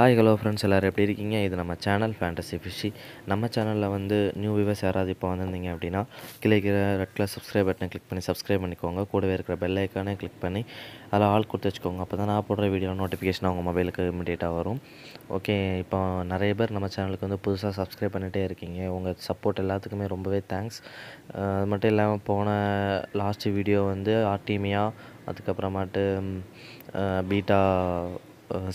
hi hello friends எல்லோரும் எப்படி இருக்கீங்க இது நம்ம சேனல் ஃபேண்டசி ஃபிஷி நம்ம சேனலில் வந்து நியூ வியூவர்ஸ் யாராவது இப்போ வந்திருந்தீங்க அப்படின்னா கிளிக்கிற ரெட் கலர் சப்ஸ்கிரைப் பட்டனை கிளிக் பண்ணி சப்ஸ்கிரைப் பண்ணிக்கோங்க கூடவே இருக்கிற பெல் ஐக்கானே கிளிக் பண்ணி அதில் ஆள் கொடுத்து வச்சுக்கோங்க அப்போ தான் நான் போடுற வீடியோ நோட்டிஃபிகேஷன் அவங்க மொபைலுக்கு இமீடியட்டாக வரும் ஓகே இப்போ நிறைய பேர் நம்ம சேனலுக்கு வந்து புதுசாக சப்ஸ்கிரைப் பண்ணிகிட்டே இருக்கீங்க உங்கள் சப்போர்ட் எல்லாத்துக்குமே ரொம்பவே தேங்க்ஸ் அது மட்டும் இல்லாமல் போன லாஸ்ட் வீடியோ வந்து ஆர்டிமியா அதுக்கப்புறமாட்டு பீட்டா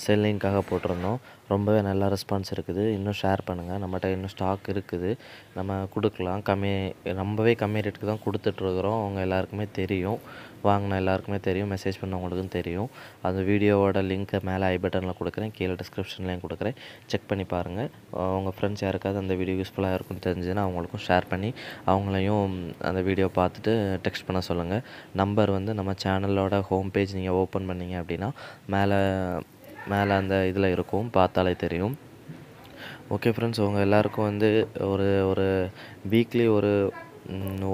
செல்லிங்காக போட்டிருந்தோம் ரொம்பவே நல்லா ரெஸ்பான்ஸ் இருக்குது இன்னும் ஷேர் பண்ணுங்கள் நம்மகிட்ட இன்னும் ஸ்டாக் இருக்குது நம்ம கொடுக்கலாம் கம்மி ரொம்பவே கம்மி ரேட்டுக்கு தான் கொடுத்துட்ருக்குறோம் அவங்க எல்லாருக்குமே தெரியும் வாங்கின எல்லாருக்குமே தெரியும் மெசேஜ் பண்ணவங்களுக்கும் தெரியும் அந்த வீடியோவோட லிங்க்கை மேலே ஐ பட்டனில் கொடுக்குறேன் கீழே டிஸ்கிரிப்ஷன்லேயும் கொடுக்குறேன் செக் பண்ணி பாருங்கள் உங்கள் ஃப்ரெண்ட்ஸ் யாருக்காவது அந்த வீடியோ யூஸ்ஃபுல்லாக இருக்கும்னு தெரிஞ்சுன்னா அவங்களுக்கும் ஷேர் பண்ணி அவங்களையும் அந்த வீடியோ பார்த்துட்டு டெக்ஸ்ட் பண்ண சொல்லுங்கள் நம்பர் வந்து நம்ம சேனலோட ஹோம் பேஜ் நீங்கள் ஓப்பன் பண்ணிங்க அப்படின்னா மேலே மேலே அந்த இதில் இருக்கும் பார்த்தாலே தெரியும் ஓகே ஃப்ரெண்ட்ஸ் உங்கள் எல்லாேருக்கும் வந்து ஒரு ஒரு வீக்லி ஒரு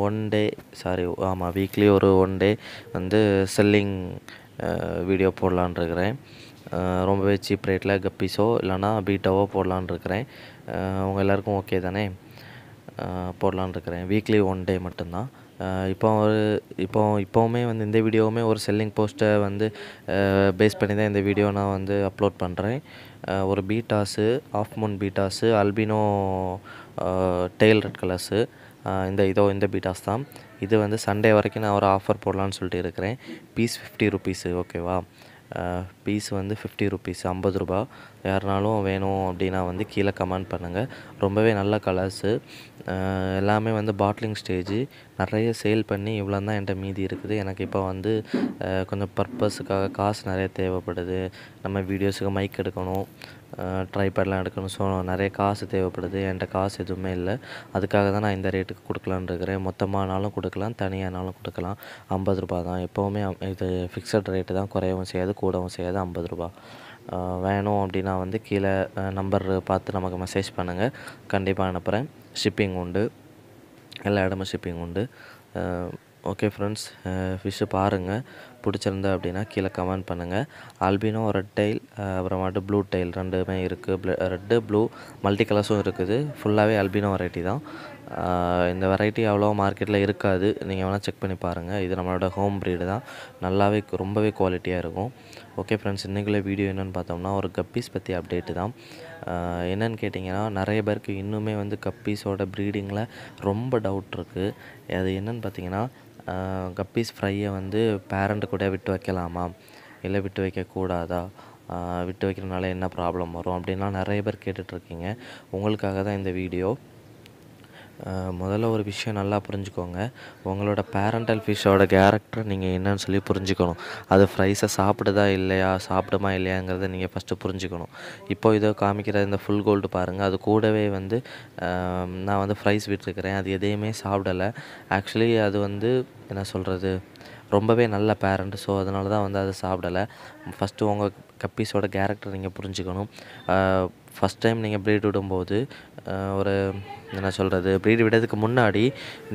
ஒன் டே சாரி ஆமாம் வீக்லி ஒரு ஒன் டே வந்து செல்லிங் வீடியோ போடலான் இருக்கிறேன் ரொம்பவே சீப் ரேட்டில் கப்பீஸோ இல்லைனா பீட்டாவோ போடலான் இருக்கிறேன் உங்கள் எல்லாேருக்கும் ஓகே தானே போடலான் இருக்கிறேன் வீக்லி ஒன் டே மட்டும்தான் இப்போ ஒரு இப்போ இப்போவுமே வந்து இந்த வீடியோவுமே ஒரு செல்லிங் போஸ்ட்டை வந்து பேஸ் பண்ணி தான் இந்த வீடியோ நான் வந்து அப்லோட் பண்ணுறேன் ஒரு bettas half moon bettas albino tail red colours இந்த இதோ இந்த பீட்டாஸ் தான் இது வந்து சண்டே வரைக்கும் நான் ஒரு ஆஃபர் போடலான்னு சொல்லிட்டு இருக்கிறேன் பீஸ் ஃபிஃப்டி ருபீஸு ஓகேவா பீஸ் வந்து ஃபிஃப்டி ருபீஸ் ஐம்பது ரூபா யாருனாலும் வேணும் அப்படின்னா வந்து கீழே கமெண்ட் பண்ணுங்கள் ரொம்பவே நல்ல கலர்ஸு எல்லாமே வந்து பாட்லிங் ஸ்டேஜு நிறைய சேல் பண்ணி இவ்வளோ தான் என்கிட்ட மீதி இருக்குது எனக்கு இப்போ வந்து கொஞ்சம் பர்பஸுக்காக காசு நிறைய தேவைப்படுது நம்ம வீடியோஸுக்கு மைக் எடுக்கணும் ட்ரைபேட்லாம் எடுக்கணும் ஸோ நிறைய காசு தேவைப்படுது என்கிட்ட காசு எதுவுமே இல்லை அதுக்காக தான் நான் இந்த ரேட்டுக்கு கொடுக்கலான் இருக்கிறேன் மொத்தமானாலும் கொடுக்கலாம் தனியானாலும் கொடுக்கலாம் ஐம்பது ரூபா தான் எப்போவுமே இது ஃபிக்ஸட் ரேட்டு தான் குறையவும் செய்யாது கூடவும் செய்யாது அப்படிங்கிறது ஐம்பது ரூபா வேணும் அப்படின்னா வந்து கீழே நம்பர் பார்த்து நமக்கு மெசேஜ் பண்ணுங்கள் கண்டிப்பாக அனுப்புகிறேன் ஷிப்பிங் உண்டு எல்லா இடமும் ஷிப்பிங் உண்டு ஓகே ஃப்ரெண்ட்ஸ் ஃபிஷ்ஷு பாருங்கள் பிடிச்சிருந்தா அப்படின்னா கீழே கமெண்ட் பண்ணுங்கள் ஆல்பினோ ரெட் டைல் அப்புறமாட்டு ப்ளூ டைல் ரெண்டுமே இருக்குது ரெட்டு ப்ளூ மல்டி கலர்ஸும் இருக்குது ஃபுல்லாகவே அல்பினோ வெரைட்டி தான் இந்த வெரைட்டி அவ்வளோ மார்க்கெட்டில் இருக்காது நீங்கள் வேணால் செக் பண்ணி பாருங்கள் இது நம்மளோட ஹோம் ப்ரீடு தான் நல்லாவே ரொம்பவே குவாலிட்டியாக இருக்கும் ஓகே ஃப்ரெண்ட்ஸ் இன்றைக்குள்ள வீடியோ என்னென்னு பார்த்தோம்னா ஒரு கப்பீஸ் பற்றி அப்டேட்டு தான் என்னென்னு கேட்டிங்கன்னா நிறைய பேருக்கு இன்னுமே வந்து கப்பீஸோட ப்ரீடிங்கில் ரொம்ப டவுட் இருக்குது அது என்னென்னு பார்த்தீங்கன்னா கப்பீஸ் ஃப்ரையை வந்து பேரண்ட்டு கூட விட்டு வைக்கலாமா இல்லை விட்டு வைக்கக்கூடாதா விட்டு வைக்கிறதுனால என்ன ப்ராப்ளம் வரும் அப்படின்லாம் நிறைய பேர் கேட்டுட்ருக்கீங்க உங்களுக்காக தான் இந்த வீடியோ முதல்ல ஒரு விஷயம் நல்லா புரிஞ்சுக்கோங்க உங்களோட பேரண்டல் ஃபிஷ்ஷோட கேரக்டர் நீங்கள் என்னன்னு சொல்லி புரிஞ்சுக்கணும் அது ஃப்ரைஸை சாப்பிடுதா இல்லையா சாப்பிடுமா இல்லையாங்கிறத நீங்கள் ஃபஸ்ட்டு புரிஞ்சுக்கணும் இப்போ இதோ காமிக்கிற இந்த ஃபுல் கோல்டு பாருங்கள் அது கூடவே வந்து நான் வந்து ஃப்ரைஸ் விட்டுருக்கிறேன் அது எதையுமே சாப்பிடலை ஆக்சுவலி அது வந்து என்ன சொல்கிறது ரொம்பவே நல்ல பேரண்ட்டு ஸோ அதனால தான் வந்து அதை சாப்பிடலை ஃபஸ்ட்டு உங்கள் கப்பீஸோட கேரக்டர் நீங்கள் புரிஞ்சுக்கணும் ஃபஸ்ட் டைம் நீங்கள் ப்ரீட் விடும்போது ஒரு என்ன சொல்கிறது ப்ரீடு விடதுக்கு முன்னாடி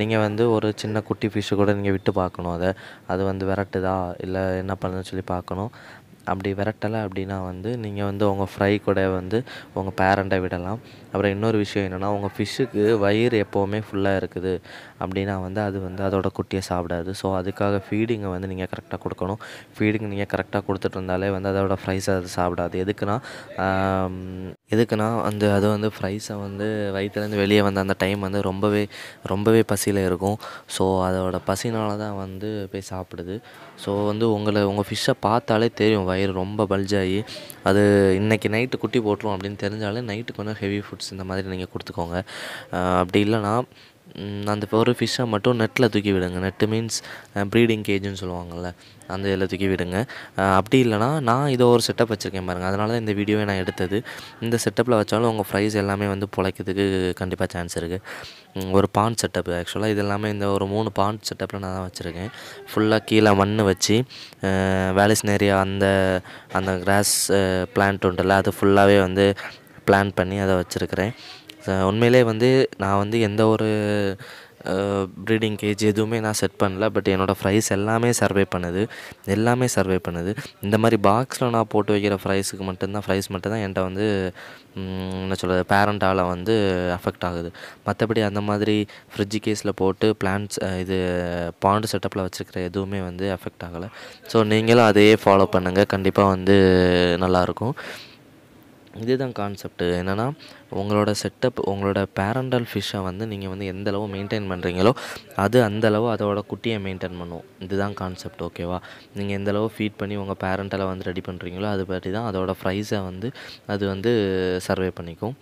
நீங்கள் வந்து ஒரு சின்ன குட்டி ஃபிஷ்ஷு கூட நீங்கள் விட்டு பார்க்கணும் அதை அது வந்து விரட்டுதா இல்லை என்ன பண்ணுதுன்னு சொல்லி பார்க்கணும் அப்படி விரட்டலை அப்படின்னா வந்து நீங்கள் வந்து உங்கள் ஃப்ரை கூட வந்து உங்கள் பேரண்ட்டை விடலாம் அப்புறம் இன்னொரு விஷயம் என்னென்னா உங்கள் ஃபிஷ்ஷுக்கு வயிறு எப்போவுமே ஃபுல்லாக இருக்குது அப்படின்னா வந்து அது வந்து அதோட குட்டியை சாப்பிடாது ஸோ அதுக்காக ஃபீடிங்கை வந்து நீங்கள் கரெக்டாக கொடுக்கணும் ஃபீடிங் நீங்கள் கரெக்டாக கொடுத்துட்டு இருந்தாலே வந்து அதோடய ஃப்ரைஸை அது சாப்பிடாது எதுக்குன்னா எதுக்குன்னா அந்த அது வந்து ஃப்ரைஸை வந்து வயிற்றுலேருந்து வெளியே வந்த அந்த டைம் வந்து ரொம்பவே ரொம்பவே பசியில் இருக்கும் ஸோ அதோடய பசினால தான் வந்து போய் சாப்பிடுது ஸோ வந்து உங்களை உங்கள் ஃபிஷ்ஷை பார்த்தாலே தெரியும் வயிறு ரொம்ப பல்ஜாகி அது இன்றைக்கி நைட்டு குட்டி போட்டுரும் அப்படின்னு தெரிஞ்சாலே நைட்டுக்கு வந்து ஹெவி ஃபுட்ஸ் இந்த மாதிரி நீங்கள் கொடுத்துக்கோங்க அப்படி இல்லைனா அந்த ஒரு ஃபிஷ்ஷை மட்டும் நெட்டில் தூக்கி விடுங்க நெட்டு மீன்ஸ் ப்ரீடிங் கேஜுன்னு சொல்லுவாங்கள்ல அந்த இதில் தூக்கி விடுங்க அப்படி இல்லைனா நான் இதோ ஒரு செட்டப் வச்சுருக்கேன் பாருங்கள் அதனால தான் இந்த வீடியோவை நான் எடுத்தது இந்த செட்டப்பில் வச்சாலும் உங்கள் ப்ரைஸ் எல்லாமே வந்து பிழைக்கிறதுக்கு கண்டிப்பாக சான்ஸ் இருக்குது ஒரு பாண்ட் செட்டப் ஆக்சுவலாக இது எல்லாமே இந்த ஒரு மூணு பாண்ட் செட்டப்பில் நான் தான் வச்சுருக்கேன் ஃபுல்லாக கீழே மண் வச்சு வேலிஸ்னேரியா அந்த அந்த கிராஸ் பிளான்ட் உண்டுல அது ஃபுல்லாகவே வந்து பிளான் பண்ணி அதை வச்சுருக்கிறேன் உண்மையிலே வந்து நான் வந்து எந்த ஒரு ப்ரீடிங் கேஜ் எதுவுமே நான் செட் பண்ணல பட் என்னோடய ஃப்ரைஸ் எல்லாமே சர்வே பண்ணுது எல்லாமே சர்வே பண்ணுது இந்த மாதிரி பாக்ஸில் நான் போட்டு வைக்கிற ஃப்ரைஸுக்கு மட்டும்தான் ஃப்ரைஸ் மட்டும்தான் என்கிட்ட வந்து என்ன சொல்கிறது பேரண்டால் வந்து அஃபெக்ட் ஆகுது மற்றபடி அந்த மாதிரி ஃப்ரிட்ஜ் கேஸில் போட்டு பிளான்ஸ் இது பாண்டு செட்டப்பில் வச்சுருக்கிற எதுவுமே வந்து அஃபெக்ட் ஆகலை ஸோ நீங்களும் அதையே ஃபாலோ பண்ணுங்கள் கண்டிப்பாக வந்து நல்லாயிருக்கும் இதுதான் கான்செப்ட்டு என்னென்னா உங்களோட செட்டப் உங்களோட பேரண்டல் ஃபிஷ்ஷை வந்து நீங்கள் வந்து எந்த அளவு மெயின்டைன் பண்ணுறீங்களோ அது அந்தளவு அதோட குட்டியை மெயின்டைன் பண்ணும் இதுதான் கான்செப்ட் ஓகேவா நீங்கள் எந்தளவு ஃபீட் பண்ணி உங்கள் பேரண்டலை வந்து ரெடி பண்ணுறீங்களோ அது பற்றி தான் அதோட ப்ரைஸை வந்து அது வந்து சர்வே பண்ணிக்கும்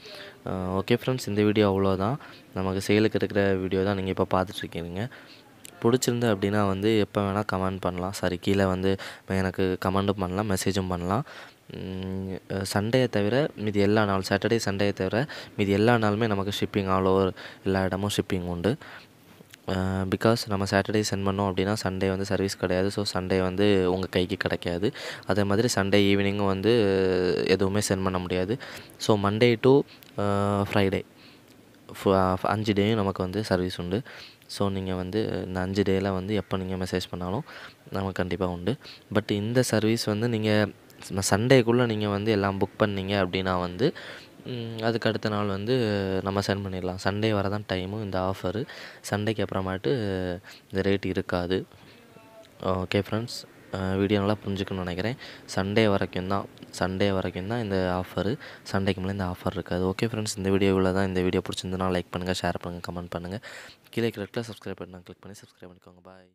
ஓகே ஃப்ரெண்ட்ஸ் இந்த வீடியோ அவ்வளோதான் நமக்கு சேலுக்கு இருக்கிற வீடியோ தான் நீங்கள் இப்போ பார்த்துட்ருக்கீங்க பிடிச்சிருந்து அப்படின்னா வந்து எப்போ வேணால் கமெண்ட் பண்ணலாம் சாரி கீழே வந்து எனக்கு கமெண்டும் பண்ணலாம் மெசேஜும் பண்ணலாம் சண்டையை தவிர மீது எல்லா நாள் சாட்டர்டே சண்டையை தவிர மீது எல்லா நாளுமே நமக்கு ஷிப்பிங் ஆல் ஓவர் எல்லா இடமும் ஷிப்பிங் உண்டு பிகாஸ் நம்ம சாட்டர்டே சென்ட் பண்ணோம் அப்படின்னா சண்டே வந்து சர்வீஸ் கிடையாது ஸோ சண்டே வந்து உங்கள் கைக்கு கிடைக்காது அதே மாதிரி சண்டே ஈவினிங்கும் வந்து எதுவுமே சென்ட் பண்ண முடியாது ஸோ மண்டே டு ஃப்ரைடே அஞ்சு டேயும் நமக்கு வந்து சர்வீஸ் உண்டு ஸோ நீங்கள் வந்து இந்த அஞ்சு டேயில் வந்து எப்போ நீங்கள் மெசேஜ் பண்ணாலும் நமக்கு கண்டிப்பாக உண்டு பட் இந்த சர்வீஸ் வந்து நீங்கள் சண்டேக்குள்ளே நீங்கள் வந்து எல்லாம் புக் பண்ணிங்க அப்படின்னா வந்து அதுக்கு அடுத்த நாள் வந்து நம்ம சென்ட் பண்ணிடலாம் சண்டே வர தான் டைமு இந்த ஆஃபரு சண்டேக்கு அப்புறமாட்டு இந்த ரேட் இருக்காது ஓகே ஃப்ரெண்ட்ஸ் வீடியோ நல்லா புரிஞ்சுக்கணும்னு நினைக்கிறேன் சண்டே வரைக்கும் தான் சண்டே வரைக்கும் தான் இந்த ஆஃபரு சண்டேக்கு மேலே இந்த ஆஃபர் இருக்காது ஓகே ஃப்ரெண்ட்ஸ் இந்த வீடியோவில் தான் இந்த வீடியோ பிடிச்சிருந்தனா லைக் பண்ணுங்கள் ஷேர் பண்ணுங்கள் கமெண்ட் பண்ணுங்கள் கீழே கிளிக்கில் சப்ஸ்கிரைப் பண்ணால் கிளிக் பண்ணி சப்ஸ்கிரைப் பண்ணிக்கோங்க பாய்